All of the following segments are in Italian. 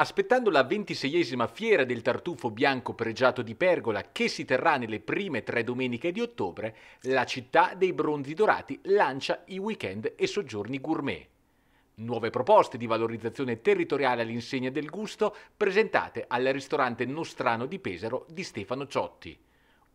Aspettando la ventiseiesima fiera del tartufo bianco pregiato di Pergola che si terrà nelle prime tre domeniche di ottobre, la città dei bronzi dorati lancia i weekend e soggiorni gourmet. Nuove proposte di valorizzazione territoriale all'insegna del gusto presentate al ristorante Nostrano di Pesaro di Stefano Ciotti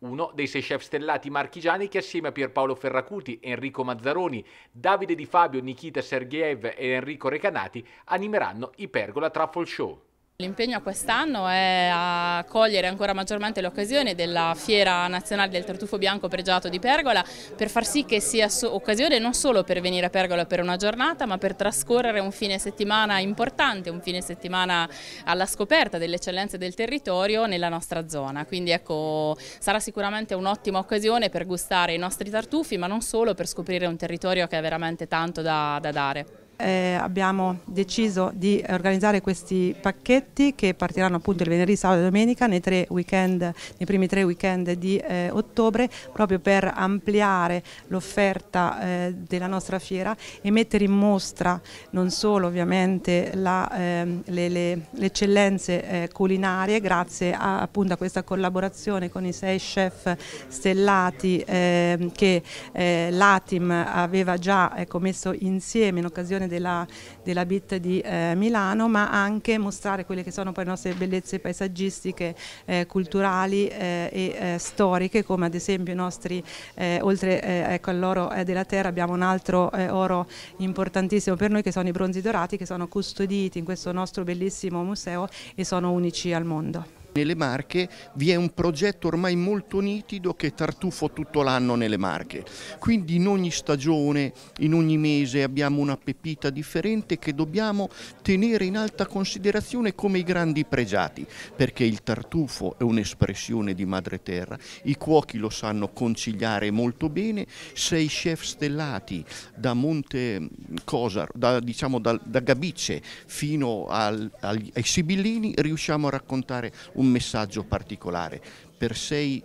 uno dei sei chef stellati marchigiani che assieme a Pierpaolo Ferracuti, Enrico Mazzaroni, Davide Di Fabio, Nikita Sergeev e Enrico Recanati animeranno i Pergola Truffle Show. L'impegno quest'anno è a cogliere ancora maggiormente l'occasione della Fiera Nazionale del Tartufo Bianco Pregiato di Pergola per far sì che sia occasione non solo per venire a Pergola per una giornata ma per trascorrere un fine settimana importante, un fine settimana alla scoperta delle eccellenze del territorio nella nostra zona. Quindi ecco, sarà sicuramente un'ottima occasione per gustare i nostri tartufi ma non solo per scoprire un territorio che ha veramente tanto da, da dare eh, abbiamo deciso di organizzare questi pacchetti che partiranno appunto il venerdì, sabato e domenica nei, tre weekend, nei primi tre weekend di eh, ottobre proprio per ampliare l'offerta eh, della nostra fiera e mettere in mostra non solo ovviamente la, ehm, le, le, le, eccellenze eh, culinarie grazie a, appunto a questa collaborazione con i sei chef stellati ehm, che eh, l'ATIM aveva già ecco, messo insieme in occasione tradizione della, della BIT di eh, Milano, ma anche mostrare quelle che sono poi le nostre bellezze paesaggistiche, eh, culturali eh, e eh, storiche, come ad esempio i nostri, eh, oltre ecco, all'oro della terra abbiamo un altro oro importantissimo per noi che sono i bronzi dorati che sono custoditi in questo nostro bellissimo museo e sono unici al mondo. Nelle Marche vi è un progetto ormai molto nitido che tartufo tutto l'anno nelle Marche, quindi in ogni stagione, in ogni mese abbiamo una pepita differente che dobbiamo tenere in alta considerazione come i grandi pregiati, perché il tartufo è un'espressione di madre terra, i cuochi lo sanno conciliare molto bene, sei chef stellati da Monte Cosar, da, diciamo da, da Gabicce fino al, al, ai Sibillini riusciamo a raccontare un un messaggio particolare. Per sei,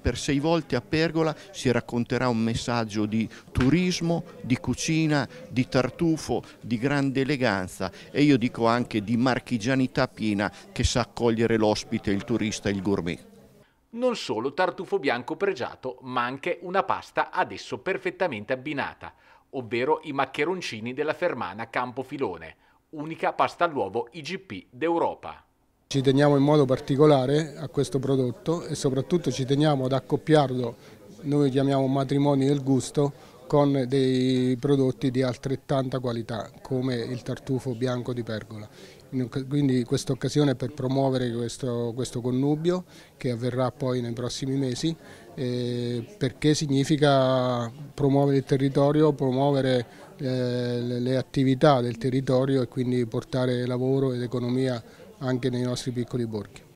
per sei, volte a Pergola si racconterà un messaggio di turismo, di cucina, di tartufo, di grande eleganza e io dico anche di marchigianità piena che sa accogliere l'ospite, il turista e il gourmet. Non solo tartufo bianco pregiato, ma anche una pasta adesso perfettamente abbinata, ovvero i maccheroncini della Fermana Campofilone, unica pasta all'uovo IGP d'Europa. Ci teniamo in modo particolare a questo prodotto e soprattutto ci teniamo ad accoppiarlo, noi chiamiamo matrimonio del gusto, con dei prodotti di altrettanta qualità come il tartufo bianco di pergola. Quindi questa occasione è per promuovere questo, questo, connubio che avverrà poi nei prossimi mesi eh, perché significa promuovere il territorio, promuovere eh, le attività del territorio e quindi portare lavoro ed economia anche nei nostri piccoli borghi.